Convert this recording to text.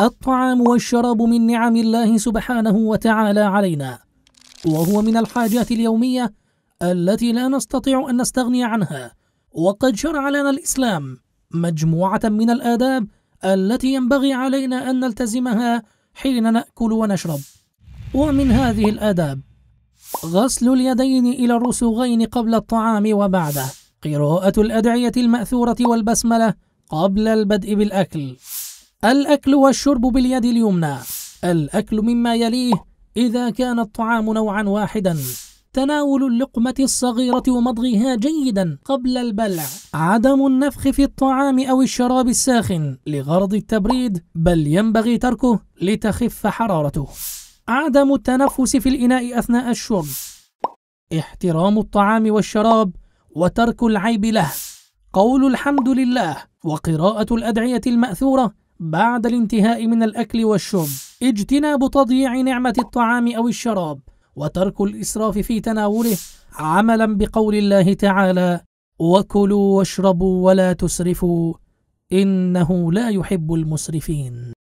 الطعام والشراب من نعم الله سبحانه وتعالى علينا وهو من الحاجات اليومية التي لا نستطيع أن نستغني عنها وقد شرع لنا الإسلام مجموعة من الآداب التي ينبغي علينا أن نلتزمها حين نأكل ونشرب ومن هذه الآداب غسل اليدين إلى الرسوغين قبل الطعام وبعده قراءة الأدعية المأثورة والبسملة قبل البدء بالأكل الأكل والشرب باليد اليمنى الأكل مما يليه إذا كان الطعام نوعا واحدا تناول اللقمة الصغيرة ومضغها جيدا قبل البلع عدم النفخ في الطعام أو الشراب الساخن لغرض التبريد بل ينبغي تركه لتخف حرارته عدم التنفس في الإناء أثناء الشرب احترام الطعام والشراب وترك العيب له قول الحمد لله وقراءة الأدعية المأثورة بعد الانتهاء من الأكل والشرب اجتناب تضييع نعمة الطعام أو الشراب وترك الإسراف في تناوله عملا بقول الله تعالى وكلوا واشربوا ولا تسرفوا إنه لا يحب المسرفين